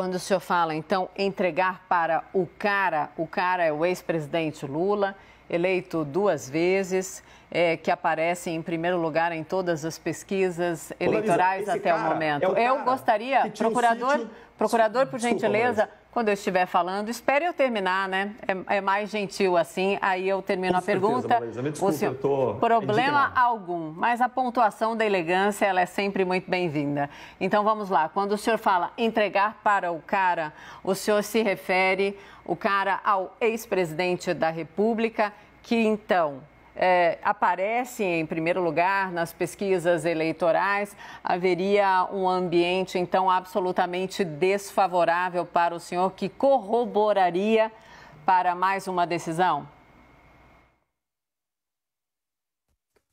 Quando o senhor fala, então, entregar para o cara, o cara é o ex-presidente Lula, eleito duas vezes, é, que aparece em primeiro lugar em todas as pesquisas eleitorais até o momento. É o Eu gostaria, procurador, um sítio... procurador, por gentileza, quando eu estiver falando, espere eu terminar, né? É, é mais gentil assim, aí eu termino Com a certeza, pergunta. desculpa, o senhor, tô... problema Indignado. algum, mas a pontuação da elegância ela é sempre muito bem-vinda. Então vamos lá. Quando o senhor fala entregar para o cara, o senhor se refere o cara ao ex-presidente da República que então é, aparece em primeiro lugar nas pesquisas eleitorais, haveria um ambiente então absolutamente desfavorável para o senhor que corroboraria para mais uma decisão?